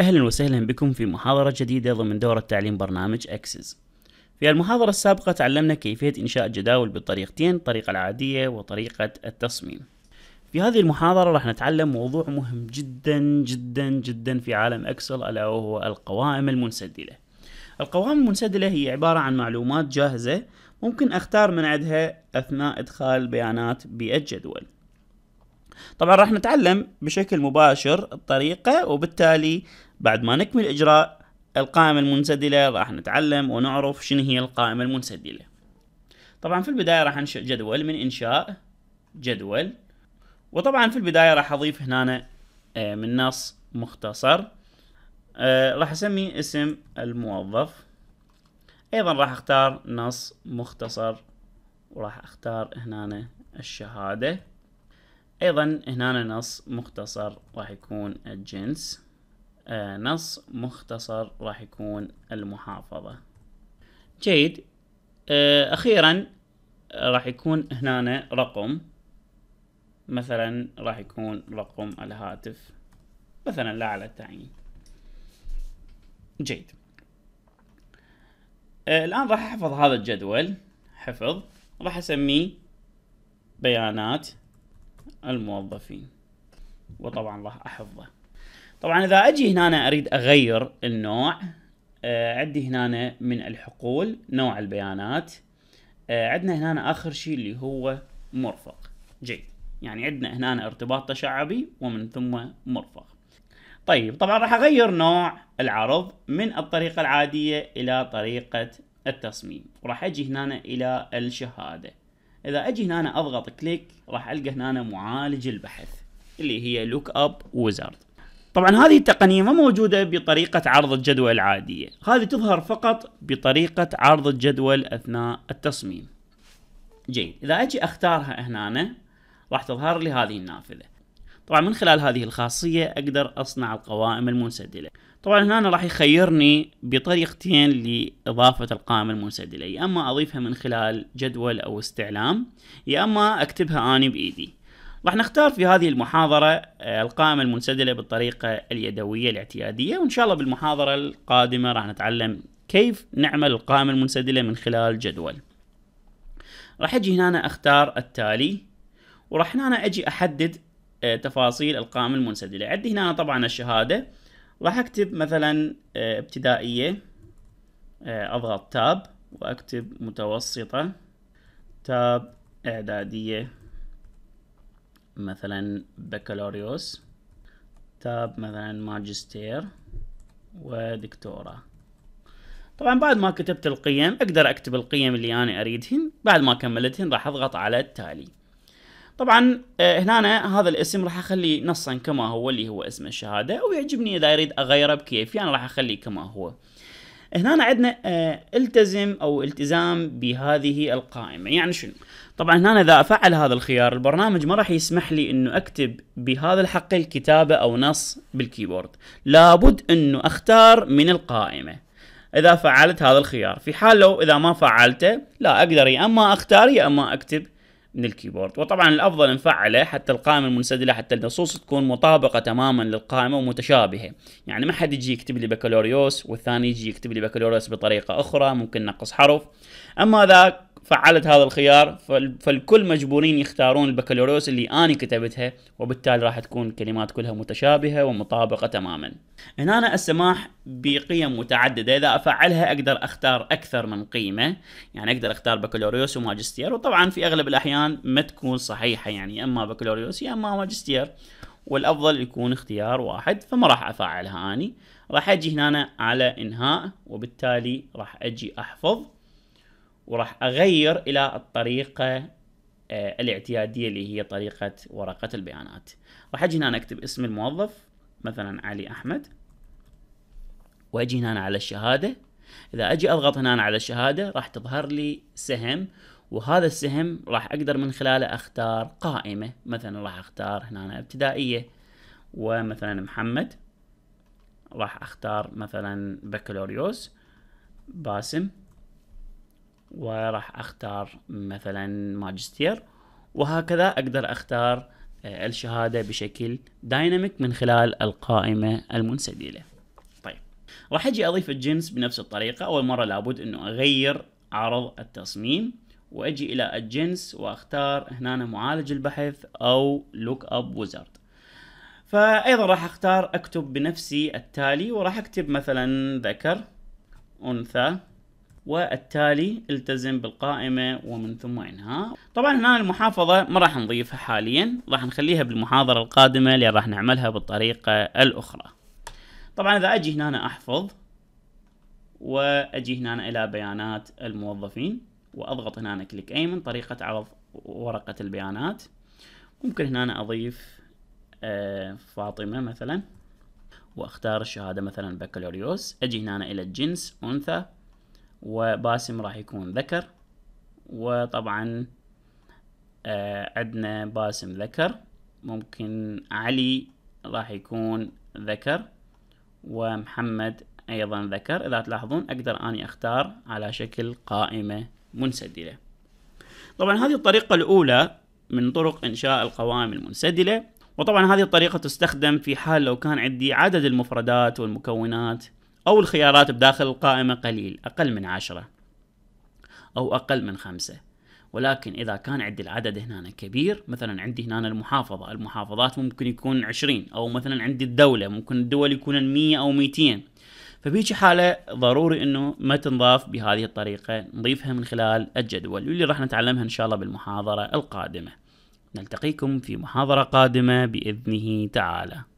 أهلا وسهلا بكم في محاضرة جديدة ضمن دورة تعليم برنامج أكسس في المحاضرة السابقة تعلمنا كيفية إنشاء جداول بطريقتين الطريقة العادية وطريقة التصميم في هذه المحاضرة راح نتعلم موضوع مهم جدا جدا جدا في عالم أكسل ألا وهو القوائم المنسدلة القوائم المنسدلة هي عبارة عن معلومات جاهزة ممكن أختار من عندها أثناء إدخال بيانات بالجدول طبعا راح نتعلم بشكل مباشر الطريقة وبالتالي بعد ما نكمل إجراء القائمة المنسدلة راح نتعلم ونعرف شنو هي القائمة المنسدلة طبعا في البداية راح أنشئ جدول من إنشاء جدول وطبعا في البداية راح أضيف هنا آه، من نص مختصر آه، راح أسمي اسم الموظف أيضا راح أختار نص مختصر وراح أختار هنا الشهادة ايضا هنا نص مختصر راح يكون الجنس آه، نص مختصر راح يكون المحافظة جيد آه، اخيرا راح يكون هنا رقم مثلا راح يكون رقم الهاتف مثلا لا على التعيين جيد آه، الآن راح أحفظ هذا الجدول حفظ راح أسميه بيانات الموظفين وطبعا راح احفظه طبعا اذا اجي هنا أنا اريد اغير النوع آه عندي هنا من الحقول نوع البيانات آه عندنا هنا أنا اخر شيء اللي هو مرفق جيد يعني عندنا هنا أنا ارتباط تشعبي ومن ثم مرفق طيب طبعا راح اغير نوع العرض من الطريقة العادية الى طريقة التصميم وراح اجي هنا الى الشهادة اذا اجي هنا أنا اضغط كليك راح القى هنا أنا معالج البحث اللي هي لوك اب ويزارد طبعا هذه التقنية ما موجودة بطريقة عرض الجدول العادية هذه تظهر فقط بطريقة عرض الجدول أثناء التصميم جيد إذا أجي أختارها هنا راح تظهر لي هذه النافذة طبعا من خلال هذه الخاصية أقدر أصنع القوائم المنسدلة طبعا هنا أنا راح يخيرني بطريقتين لإضافة القائمة المنسدلة يا أما أضيفها من خلال جدول أو استعلام يا أما أكتبها أنا بإيدي راح نختار في هذه المحاضرة آه، القائمة المنسدلة بالطريقة اليدوية الاعتيادية وإن شاء الله بالمحاضرة القادمة راح نتعلم كيف نعمل القائمة المنسدلة من خلال جدول راح أجي هنا أختار التالي وراح هنا أجي أحدد آه، تفاصيل القائمة المنسدلة عندي هنا طبعا الشهادة راح اكتب مثلا آه، ابتدائية آه، اضغط تاب واكتب متوسطة تاب اعدادية مثلا بكالوريوس تاب مثلا ماجستير ودكتوراه طبعا بعد ما كتبت القيم اقدر اكتب القيم اللي انا اريدهن بعد ما كملتهن راح اضغط على التالي طبعا آه، هنا هذا الاسم راح اخليه نصا كما هو اللي هو اسم الشهاده ويعجبني اذا اريد اغيره بكيفي يعني انا راح اخليه كما هو هنا عندنا آه، التزم او التزام بهذه القائمه يعني شنو طبعا هنا اذا افعل هذا الخيار البرنامج ما راح يسمح لي انه اكتب بهذا الحق الكتابه او نص بالكيبورد لابد انه اختار من القائمه اذا فعلت هذا الخيار في حال لو اذا ما فعلته لا اقدر يا اما اختار يا اما اكتب من الكيبورد وطبعا الافضل نفعله حتى القائمه المنسدله حتى النصوص تكون مطابقه تماما للقائمه ومتشابهه يعني ما حد يجي يكتب لي بكالوريوس والثاني يجي يكتب لي بكالوريوس بطريقه اخرى ممكن نقص حرف اما ذاك فعلت هذا الخيار فالكل مجبورين يختارون البكالوريوس اللي أنا كتبتها وبالتالي راح تكون الكلمات كلها متشابهة ومطابقة تماما هنا أنا السماح بقيم متعددة إذا أفعلها أقدر أختار أكثر من قيمة يعني أقدر أختار بكالوريوس وماجستير وطبعا في أغلب الأحيان ما تكون صحيحة يعني أما بكالوريوس يا أما ماجستير والافضل يكون اختيار واحد فما راح افعلها اني راح اجي هنا على انهاء وبالتالي راح اجي احفظ وراح اغير الى الطريقه آه، الاعتياديه اللي هي طريقه ورقه البيانات راح اجي هنا اكتب اسم الموظف مثلا علي احمد واجي هنا على الشهاده اذا اجي اضغط هنا على الشهاده راح تظهر لي سهم وهذا السهم راح اقدر من خلاله اختار قائمه مثلا راح اختار هنا ابتدائيه ومثلا محمد راح اختار مثلا بكالوريوس باسم وراح اختار مثلا ماجستير وهكذا اقدر اختار آه، الشهادة بشكل دايناميك من خلال القائمة المنسدلة طيب راح اجي اضيف الجنس بنفس الطريقة اول مرة لابد انه اغير عرض التصميم واجي الى الجنس واختار هنا معالج البحث او لوك اب وزارد فايضا راح اختار اكتب بنفسي التالي وراح اكتب مثلا ذكر انثى والتالي التزم بالقائمة ومن ثم انهاء طبعا هنا المحافظة ما راح نضيفها حاليا راح نخليها بالمحاضرة القادمة اللي راح نعملها بالطريقة الأخرى طبعا إذا أجي هنا أحفظ وأجي هنا إلى بيانات الموظفين وأضغط هنا كليك أيمن طريقة عرض ورقة البيانات ممكن هنا أضيف آه، فاطمة مثلا واختار الشهادة مثلا بكالوريوس اجي هنا الى الجنس انثى وباسم راح يكون ذكر وطبعا آه، عندنا باسم ذكر ممكن علي راح يكون ذكر ومحمد ايضا ذكر اذا تلاحظون اقدر اني اختار على شكل قائمة منسدلة طبعا هذه الطريقة الاولى من طرق انشاء القوائم المنسدلة وطبعا هذه الطريقة تستخدم في حال لو كان عندي عدد المفردات والمكونات أو الخيارات بداخل القائمة قليل أقل من عشرة أو أقل من خمسة ولكن إذا كان عندي العدد هنا كبير مثلا عندي هنا المحافظة المحافظات ممكن يكون عشرين أو مثلا عندي الدولة ممكن الدول يكون مية أو ميتين فبيجي حالة ضروري أنه ما تنضاف بهذه الطريقة نضيفها من خلال الجدول واللي راح نتعلمها إن شاء الله بالمحاضرة القادمة نلتقيكم في محاضرة قادمة بإذنه تعالى